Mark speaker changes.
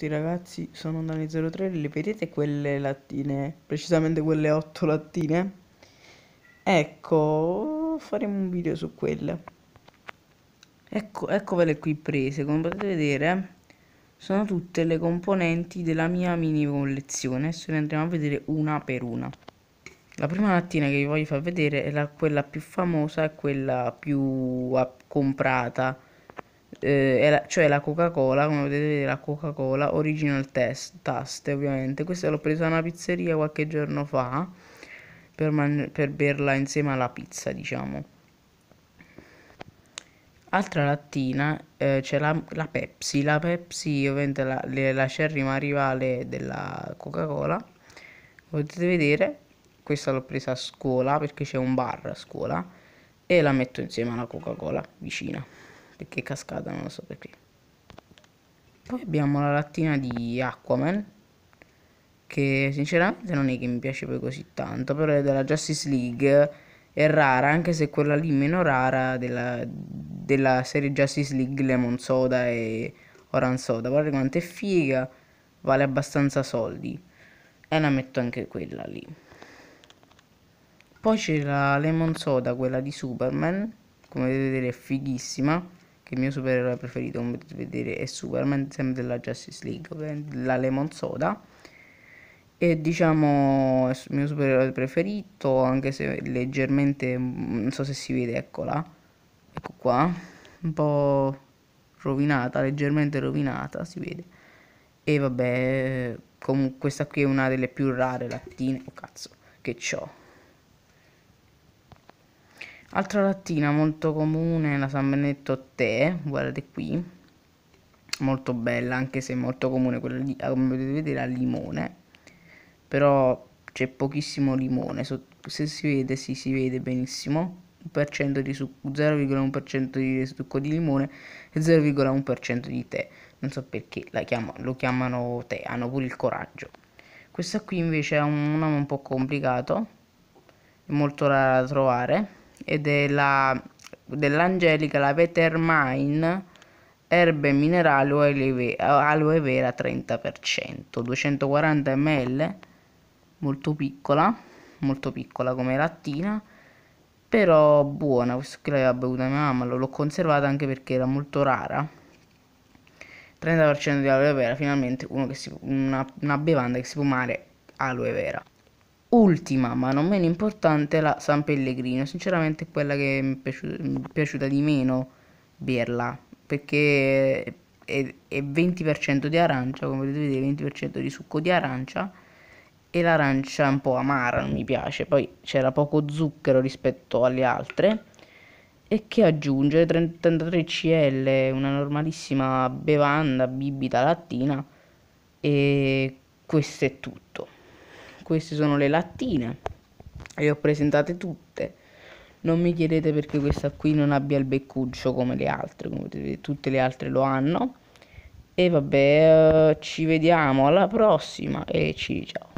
Speaker 1: tutti ragazzi, sono Dani03, le vedete quelle lattine? Precisamente quelle 8 lattine? Ecco, faremo un video su quelle. Ecco, eccovele qui prese, come potete vedere eh, sono tutte le componenti della mia mini collezione, adesso ne andremo a vedere una per una. La prima lattina che vi voglio far vedere è la, quella più famosa e quella più comprata eh, cioè la Coca-Cola, come potete vedere la Coca-Cola Original test, Taste ovviamente, questa l'ho presa da una pizzeria qualche giorno fa per, man- per berla insieme alla pizza diciamo. Altra lattina eh, c'è la, la, Pepsi, la Pepsi ovviamente la, le, la cerrima rivale della Coca-Cola, come potete vedere questa l'ho presa a scuola perché c'è un bar a scuola e la metto insieme alla Coca-Cola vicina perché cascata non lo so perché poi abbiamo la lattina di Aquaman che sinceramente non è che mi piace poi così tanto però è della Justice League è rara anche se quella lì meno rara della, della serie Justice League Lemon Soda e Oran Soda guardate quanto è figa vale abbastanza soldi e la metto anche quella lì poi c'è la Lemon Soda quella di Superman come vedete è fighissima che il mio supereroe preferito, come potete vedere, è Superman, sempre della Justice League, la Lemon Soda. E diciamo, è il mio supereroe preferito, anche se leggermente, non so se si vede, eccola, ecco qua, un po' rovinata, leggermente rovinata, si vede. E vabbè, comunque questa qui è una delle più rare lattine, oh cazzo, che c'ho. Altra lattina molto comune la San Benedetto Te, guardate qui, molto bella anche se molto comune quella lì, ah, come potete vedere, a limone, però c'è pochissimo limone, se si vede sì, si vede benissimo, 0,1% di succo, di succo di limone e 0,1% di tè, non so perché chiama, lo chiamano tè, hanno pure il coraggio. Questa qui invece è un nome un po' complicato, è molto rara da trovare e della, dell'angelica, la Vetermine, erbe minerali aloe vera 30%, 240 ml, molto piccola, molto piccola come lattina, però buona, questo che l'aveva bevuta mia mamma, l'ho conservata anche perché era molto rara. 30% di aloe vera, finalmente che si, una, una bevanda che si può aloe vera. Ultima, ma non meno importante, la San Pellegrino. Sinceramente quella che mi è piaciuta, mi è piaciuta di meno berla, perché è, è 20% di arancia, come potete vedere 20% di succo di arancia e l'arancia un po' amara, non mi piace. Poi c'era poco zucchero rispetto alle altre. E che aggiungere 33 CL, una normalissima bevanda, bibita lattina e questo è tutto queste sono le lattine le ho presentate tutte non mi chiedete perché questa qui non abbia il beccuccio come le altre come vedete, tutte le altre lo hanno e vabbè eh, ci vediamo alla prossima e ci ciao